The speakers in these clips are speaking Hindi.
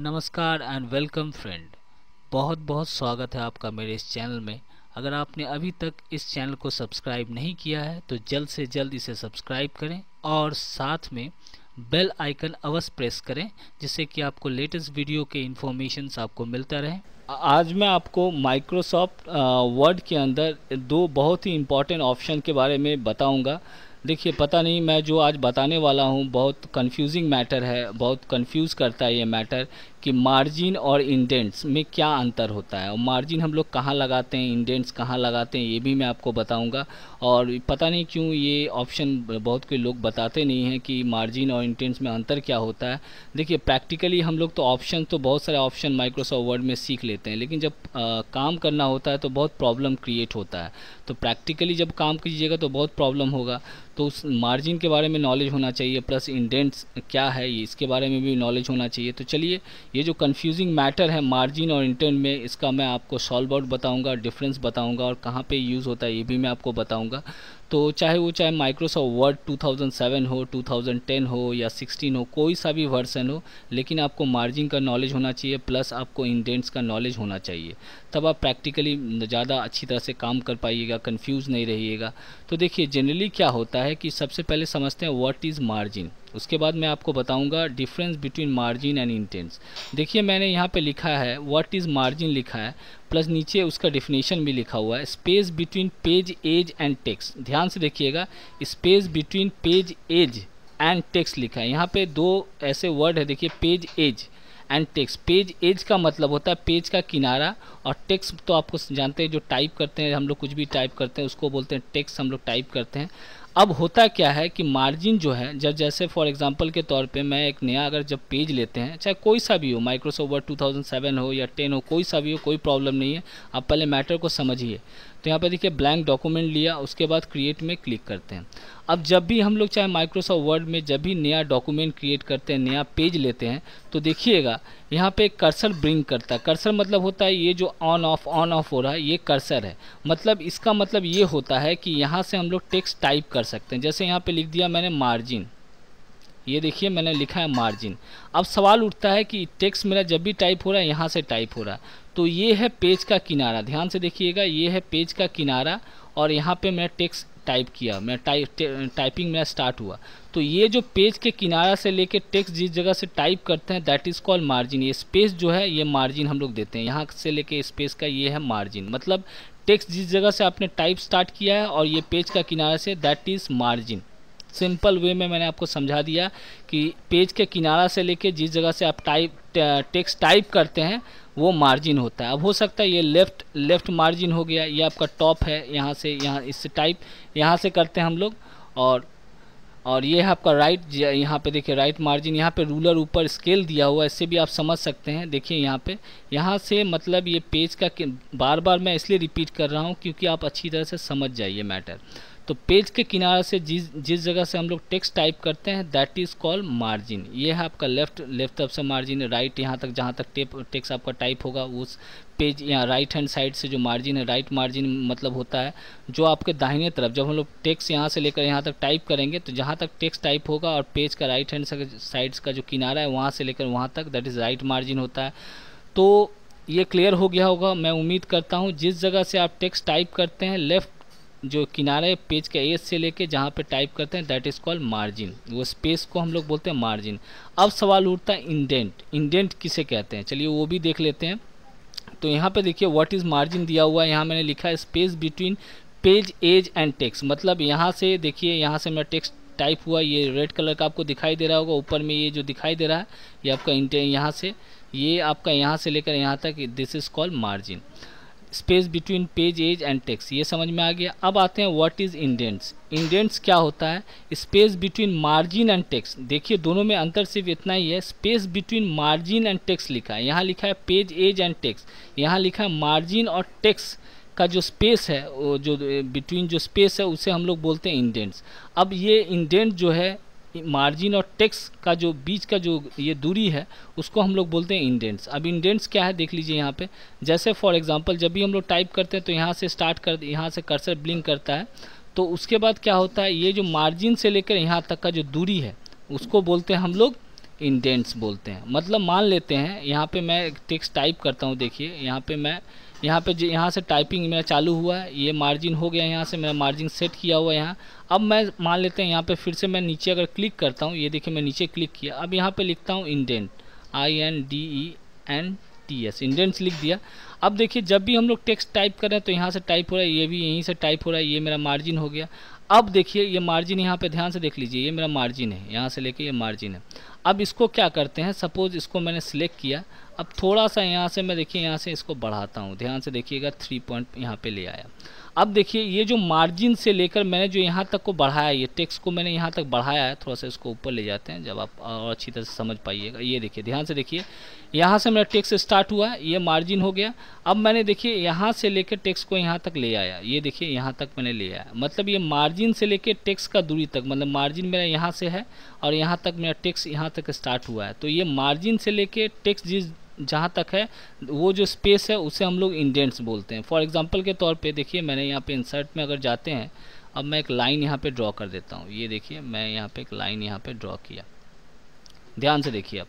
नमस्कार एंड वेलकम फ्रेंड बहुत बहुत स्वागत है आपका मेरे इस चैनल में अगर आपने अभी तक इस चैनल को सब्सक्राइब नहीं किया है तो जल्द से जल्द इसे सब्सक्राइब करें और साथ में बेल आइकन अवश्य प्रेस करें जिससे कि आपको लेटेस्ट वीडियो के इन्फॉर्मेशन आपको मिलता रहे आज मैं आपको माइक्रोसॉफ्ट वर्ड के अंदर दो बहुत ही इम्पॉर्टेंट ऑप्शन के बारे में बताऊँगा देखिए पता नहीं मैं जो आज बताने वाला हूँ बहुत कंफ्यूजिंग मैटर है बहुत कंफ्यूज करता है ये मैटर कि मार्जिन और इंडेंट्स में क्या अंतर होता है और मार्जिन हम लोग कहाँ लगाते हैं इंडेंट्स कहाँ लगाते हैं ये भी मैं आपको बताऊंगा और पता नहीं क्यों ये ऑप्शन बहुत कोई लोग बताते नहीं हैं कि मार्जिन और इंडेंट्स में अंतर क्या होता है देखिए प्रैक्टिकली हम लोग तो ऑप्शन तो बहुत सारे ऑप्शन माइक्रोसॉफ्ट वर्ड में सीख लेते हैं लेकिन जब आ, काम करना होता है तो बहुत प्रॉब्लम क्रिएट होता है तो प्रैक्टिकली जब काम कीजिएगा तो बहुत प्रॉब्लम होगा तो उस मार्जिन के बारे में नॉलेज होना चाहिए प्लस इंडेंट्स क्या है इसके बारे में भी नॉलेज होना चाहिए तो चलिए ये जो कन्फ्यूजिंग मैटर है मार्जिन और इंटर्न में इसका मैं आपको सॉल्व आउट बताऊँगा डिफरेंस बताऊँगा और कहाँ पर यूज़ होता है ये भी मैं आपको बताऊँगा तो चाहे वो चाहे माइक्रोसॉफ्ट वर्ड 2007 हो 2010 हो या 16 हो कोई सा भी वर्सन हो लेकिन आपको मार्जिन का नॉलेज होना चाहिए प्लस आपको इंडेंट्स का नॉलेज होना चाहिए तब आप प्रैक्टिकली ज़्यादा अच्छी तरह से काम कर पाइएगा कन्फ्यूज़ नहीं रहिएगा तो देखिए जनरली क्या होता है कि सबसे पहले समझते हैं वर्ट इज़ मार्जिन उसके बाद मैं आपको बताऊंगा difference between margin and indents देखिए मैंने यहाँ पे लिखा है व्हाट इज़ मार्जिन लिखा है प्लस नीचे उसका डिफिनेशन भी लिखा हुआ है space between page edge and text ध्यान से देखिएगा space between page edge and text लिखा है यहाँ पे दो ऐसे वर्ड है देखिए page edge and text page edge का मतलब होता है पेज का किनारा और टेक्स्ट तो आपको जानते हैं जो टाइप करते हैं हम लोग कुछ भी टाइप करते हैं उसको बोलते हैं टेक्स्ट हम लोग टाइप करते हैं अब होता क्या है कि मार्जिन जो है जब जैसे फॉर एग्जांपल के तौर पे मैं एक नया अगर जब पेज लेते हैं चाहे कोई सा भी हो माइक्रोसॉफ्ट वर्ड 2007 हो या 10 हो कोई सा भी हो कोई प्रॉब्लम नहीं है आप पहले मैटर को समझिए तो यहाँ पर देखिए ब्लैंक डॉक्यूमेंट लिया उसके बाद क्रिएट में क्लिक करते हैं अब जब भी हम लोग चाहे माइक्रोसॉफ्ट वर्ड में जब भी नया डॉक्यूमेंट क्रिएट करते हैं नया पेज लेते हैं तो देखिएगा यहाँ पे कर्सर ब्रिंग करता है कर्सर मतलब होता है ये जो ऑन ऑफ ऑन ऑफ हो रहा है ये कर्सर है मतलब इसका मतलब ये होता है कि यहाँ से हम लोग टेक्स्ट टाइप कर सकते हैं जैसे यहाँ पर लिख दिया मैंने मार्जिन ये देखिए मैंने लिखा है मार्जिन अब सवाल उठता है कि टेक्स्ट मेरा जब भी टाइप हो रहा है यहाँ से टाइप हो रहा है तो ये है पेज का किनारा ध्यान से देखिएगा ये है पेज का किनारा और यहाँ पे मैं टेक्स्ट टाइप किया मैं टाइप टाइपिंग मेरा स्टार्ट हुआ तो ये जो पेज के किनारा से लेके टेक्स्ट जिस जगह से टाइप करते हैं दैट इज़ कॉल्ड मार्जिन ये स्पेस जो है ये मार्जिन हम लोग देते हैं यहाँ से लेके स्पेस का ये है मार्जिन मतलब टेक्स्ट जिस जगह से आपने टाइप स्टार्ट किया है और ये पेज का किनारा से that is margin simple way में मैंने आपको समझा दिया कि पेज के किनारा से लेके जिस जगह से आप टाइप टेक्स्ट टाइप करते हैं वो मार्जिन होता है अब हो सकता है ये लेफ़्ट लेफ़्ट मार्जिन हो गया ये आपका टॉप है यहाँ से यहाँ इससे टाइप यहाँ से करते हैं हम लोग और और ये है आपका राइट यहाँ पे देखिए राइट मार्जिन यहाँ पे रूलर ऊपर स्केल दिया हुआ है इससे भी आप समझ सकते हैं देखिए यहाँ पे यहाँ से मतलब ये पेज का बार बार मैं इसलिए रिपीट कर रहा हूँ क्योंकि आप अच्छी तरह से समझ जाइए मैटर तो पेज के किनारे से जिस जिस जगह से हम लोग टेक्स्ट टाइप करते हैं दैट इज़ कॉल मार्जिन ये है आपका लेफ्ट लेफ्ट तरफ से मार्जिन राइट यहाँ तक जहाँ तक टेप टेक्स्ट आपका टाइप होगा उस पेज यहाँ राइट हैंड साइड से जो मार्जिन है राइट मार्जिन मतलब होता है जो आपके दाहिने तरफ जब हम लोग टेक्स यहाँ से लेकर यहाँ तक टाइप करेंगे तो जहाँ तक टेक्स टाइप होगा और पेज का राइट हैंड साइड्स का जो किनारा है वहाँ से लेकर वहाँ तक दैट इज़ राइट मार्जिन होता है तो ये क्लियर हो गया होगा मैं उम्मीद करता हूँ जिस जगह से आप टेक्स्ट टाइप करते हैं लेफ्ट जो किनारे पेज के एज से लेके जहाँ पे टाइप करते हैं दैट इज़ कॉल्ड मार्जिन वो स्पेस को हम लोग बोलते हैं मार्जिन अब सवाल उठता है इंडेंट इंडेंट किसे कहते हैं चलिए वो भी देख लेते हैं तो यहाँ पे देखिए व्हाट इज़ मार्जिन दिया हुआ है यहाँ मैंने लिखा है space between page edge and text मतलब यहाँ से देखिए यहाँ से मेरा टेक्स टाइप हुआ ये रेड कलर का आपको दिखाई दे रहा होगा ऊपर में ये जो दिखाई दे रहा है ये आपका इंटे यहाँ से ये आपका यहाँ से लेकर यहाँ तक this is called margin space between page edge and text ये समझ में आ गया अब आते हैं व्हाट इज़ इंडेंट्स इंडेंट्स क्या होता है space between margin and text देखिए दोनों में अंतर सिर्फ इतना ही है space between margin and text लिखा है यहाँ लिखा है पेज एज एंड टेक्स्ट यहाँ लिखा है मार्जिन और टेक्स्ट का जो स्पेस है जो बिटवीन जो स्पेस है उसे हम लोग बोलते हैं इंडेंट्स अब ये इंडेंट जो है मार्जिन और टेक्स का जो बीच का जो ये दूरी है उसको हम लोग बोलते हैं इंडेंट्स अब इंडेंट्स क्या है देख लीजिए यहाँ पे जैसे फॉर एग्जांपल जब भी हम लोग टाइप करते हैं तो यहाँ से स्टार्ट कर यहाँ से कर्सर ब्लिंक करता है तो उसके बाद क्या होता है ये जो मार्जिन से लेकर यहाँ तक का जो दूरी है उसको बोलते हैं हम लोग इंडेंट्स बोलते हैं मतलब मान लेते हैं यहाँ पर मैं टेक्स टाइप करता हूँ देखिए यहाँ पर मैं यहाँ पे यहाँ से टाइपिंग मेरा चालू हुआ है ये मार्जिन हो गया यहाँ से मेरा मार्जिन सेट किया हुआ है यहाँ अब मैं मान लेते हैं यहाँ पे फिर से मैं नीचे अगर क्लिक करता हूँ ये देखिए मैं नीचे क्लिक किया अब यहाँ पे लिखता हूँ indent I N D E N T S indents लिख दिया अब देखिए जब भी हम लोग टेक्स्ट टाइप करें तो यहाँ से टाइप हो रहा है ये भी यहीं से टाइप हो रहा है ये मेरा मार्जिन हो गया अब देखिए ये मार्जिन यहाँ पे ध्यान से देख लीजिए ये मेरा मार्जिन है यहाँ से लेके ये मार्जिन है अब इसको क्या करते हैं सपोज़ इसको मैंने सिलेक्ट किया अब थोड़ा सा यहाँ से मैं देखिए यहाँ से इसको बढ़ाता हूँ ध्यान से देखिएगा थ्री पॉइंट यहाँ पे ले आया अब देखिए ये जो मार्जिन से लेकर मैंने जो यहाँ तक को बढ़ाया ये टेक्स्ट को मैंने यहाँ तक बढ़ाया है थोड़ा सा इसको ऊपर ले जाते हैं जब आप और अच्छी तरह से समझ पाइएगा ये देखिए ध्यान से देखिए यहाँ से मेरा टेक्स्ट स्टार्ट हुआ है ये मार्जिन हो गया अब मैंने देखिए यहाँ से लेकर टेक्स को यहाँ तक ले आया ये देखिए यहाँ तक मैंने ले आया मतलब ये मार्जिन से लेकर टेक्स का दूरी तक मतलब मार्जिन मेरा यहाँ से है और यहाँ तक मेरा टेक्स यहाँ तक स्टार्ट हुआ है तो ये मार्जिन से लेके टेक्स जिस जहाँ तक है वो जो स्पेस है उसे हम लोग इंडेंट्स बोलते हैं फॉर एग्जांपल के तौर पे देखिए मैंने यहाँ पे इंसर्ट में अगर जाते हैं अब मैं एक लाइन यहाँ पे ड्रॉ कर देता हूँ ये देखिए मैं यहाँ पे एक लाइन यहाँ पे ड्रॉ किया ध्यान से देखिए अब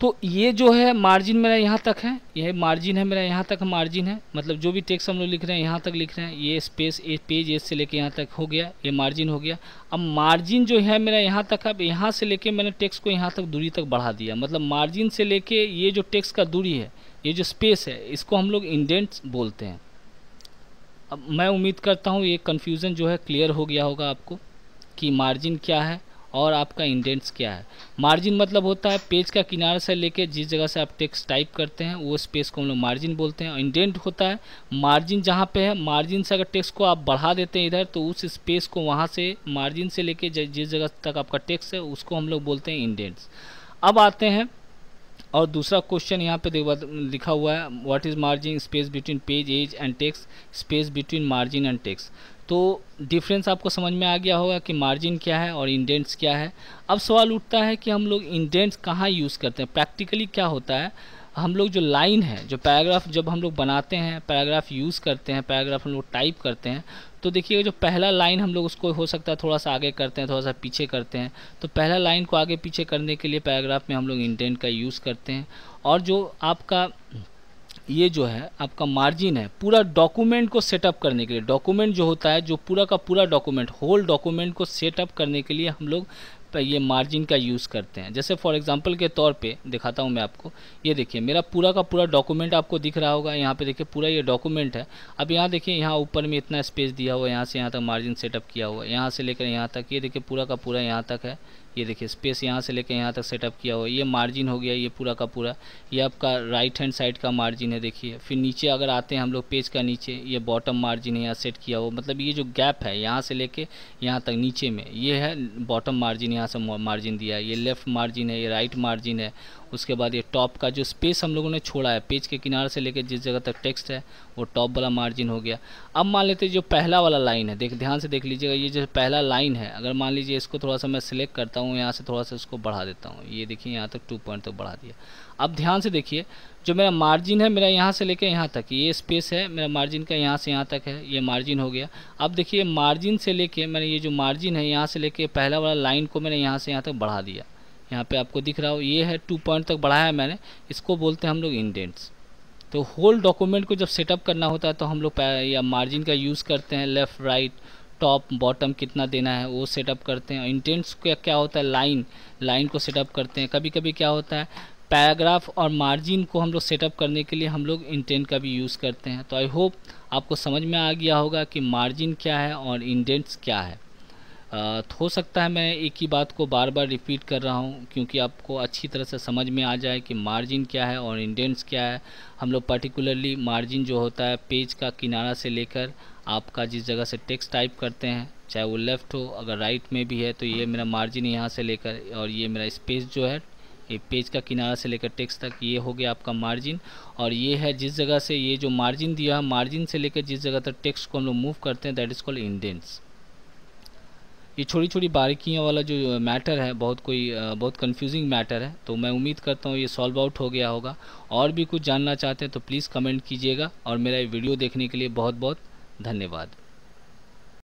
तो ये जो है मार्जिन मेरा यहाँ तक है यह मार्जिन है मेरा यहाँ तक मार्जिन है मतलब जो भी टेक्स हम लोग लिख रहे हैं यहाँ तक लिख रहे हैं ये स्पेस ए पेज एज से लेके यहाँ तक हो गया ये मार्जिन हो गया अब मार्जिन जो है मेरा यहाँ तक अब यहाँ से लेके मैंने टेक्स को यहाँ तक दूरी तक बढ़ा दिया मतलब मार्जिन से लेके ये जो टेक्स का दूरी है ये जो स्पेस है इसको हम लोग इंडेंट बोलते हैं अब मैं उम्मीद करता हूँ ये कन्फ्यूज़न जो है क्लियर हो गया होगा आपको कि मार्जिन क्या है और आपका इंडेंट्स क्या है मार्जिन मतलब होता है पेज का किनारे से लेके जिस जगह से आप टेक्स्ट टाइप करते हैं वो स्पेस को हम लोग मार्जिन बोलते हैं इंडेंट होता है मार्जिन जहाँ पे है मार्जिन से अगर टेक्स्ट को आप बढ़ा देते हैं इधर तो उस स्पेस को वहाँ से मार्जिन से लेके जिस जगह तक आपका टेक्स है उसको हम लोग बोलते हैं इंडेंट्स अब आते हैं और दूसरा क्वेश्चन यहाँ पे लिखा हुआ है what is margin space between page edge and text space between margin and text तो डिफरेंस आपको समझ में आ गया होगा कि मार्जिन क्या है और इंडेंट्स क्या है अब सवाल उठता है कि हम लोग इंडेंट्स कहाँ यूज़ करते हैं प्रैक्टिकली क्या होता है हम लोग जो लाइन है जो पैराग्राफ जब हम लोग बनाते हैं पैराग्राफ यूज़ करते हैं पैराग्राफ हम लोग टाइप करते हैं तो देखिए जो पहला लाइन हम लोग उसको हो सकता है थोड़ा सा आगे करते हैं थोड़ा सा पीछे करते हैं तो पहला लाइन को आगे पीछे करने के लिए पैराग्राफ में हम लोग इंडेंट का यूज़ करते हैं और जो आपका ये जो है आपका मार्जिन है पूरा डॉक्यूमेंट को सेटअप करने के लिए डॉक्यूमेंट जो होता है जो पूरा का पूरा डॉक्यूमेंट होल डॉक्यूमेंट को सेटअप करने के लिए हम लोग ये मार्जिन का यूज़ करते हैं जैसे फॉर एग्जांपल के तौर पे दिखाता हूँ मैं आपको ये देखिए मेरा पूरा का पूरा डॉक्यूमेंट आपको दिख रहा होगा यहाँ पे देखिए पूरा ये डॉक्यूमेंट है अब यहाँ देखिए यहाँ ऊपर में इतना स्पेस दिया हुआ है यहाँ से यहाँ तक मार्जिन सेटअप किया हुआ है यहाँ से लेकर यहाँ तक ये यह देखिए पूरा का पूरा यहाँ तक है ये देखिए स्पेस यहाँ से लेकर यहाँ तक सेटअप किया हुआ ये मार्जिन हो गया ये पूरा का पूरा ये आपका राइट हैंड साइड का मार्जिन है देखिए फिर नीचे अगर आते हैं हम लोग पेज का नीचे ये बॉटम मार्जिन है यहाँ सेट किया हुआ मतलब ये जो गैप है यहाँ से लेके यहाँ तक नीचे में ये है बॉटम मार्जिन यहाँ से मार्जिन दिया है ये लेफ्ट मार्जिन है ये राइट मार्जिन है उसके बाद ये टॉप का जो स्पेस हम लोगों ने छोड़ा है पेज के किनारे से लेकर जिस जगह तक टेक्स्ट है वो टॉप वाला मार्जिन हो गया अब मान लेते जो पहला वाला लाइन है देख ध्यान से देख लीजिएगा ये जो पहला लाइन है अगर मान लीजिए इसको थोड़ा सा मैं सिलेक्ट करता हूँ यहाँ से थोड़ा सा इसको बढ़ा देता हूँ ये देखिए यहाँ तक टू पॉइंट तक बढ़ा दिया अब ध्यान से देखिए जो मेरा मार्जिन है मेरा यहाँ से लेकर यहाँ तक ये स्पेस है मेरा मार्जिन का यहाँ से यहाँ तक है ये मार्जिन हो गया अब देखिए मार्जिन से लेके मैंने ये जो मार्जिन है यहाँ से लेके पहला वाला लाइन को मैंने यहाँ से यहाँ तक बढ़ा दिया यहाँ पे आपको दिख रहा हो ये है टू पॉइंट तक बढ़ाया है मैंने इसको बोलते हैं हम लोग इंडेंट्स तो होल डॉक्यूमेंट को जब सेटअप करना होता है तो हम लोग या मार्जिन का यूज़ करते हैं लेफ़्ट राइट टॉप बॉटम कितना देना है वो सेटअप करते हैं इंटेंट्स का क्या होता है लाइन लाइन को सेटअप करते हैं कभी कभी क्या होता है पैराग्राफ और मार्जिन को हम लोग सेटअप करने के लिए हम लोग इंटेंट का भी यूज़ करते हैं तो आई होप आपको समझ में आ गया होगा कि मार्जिन क्या है और इंडेंट्स क्या है तो हो सकता है मैं एक ही बात को बार बार रिपीट कर रहा हूँ क्योंकि आपको अच्छी तरह से समझ में आ जाए कि मार्जिन क्या है और इंडेंट्स क्या है हम लोग पर्टिकुलरली मार्जिन जो होता है पेज का किनारा से लेकर आपका जिस जगह से टेक्स्ट टाइप करते हैं चाहे वो लेफ़्ट हो अगर राइट right में भी है तो ये मेरा मार्जिन यहाँ से लेकर और ये मेरा स्पेस जो है ये पेज का किनारा से लेकर टेक्स्ट तक ये हो गया आपका मार्जिन और ये है जिस जगह से ये जो मार्जिन दिया है मार्जिन से लेकर जिस जगह तक टेक्स्ट को हम लोग मूव करते हैं दैट इज़ कॉल्ड इंडेंट्स ये छोटी छोटी बारीकियों वाला जो मैटर है बहुत कोई बहुत कंफ्यूजिंग मैटर है तो मैं उम्मीद करता हूँ ये सॉल्व आउट हो गया होगा और भी कुछ जानना चाहते हैं तो प्लीज़ कमेंट कीजिएगा और मेरा ये वीडियो देखने के लिए बहुत बहुत धन्यवाद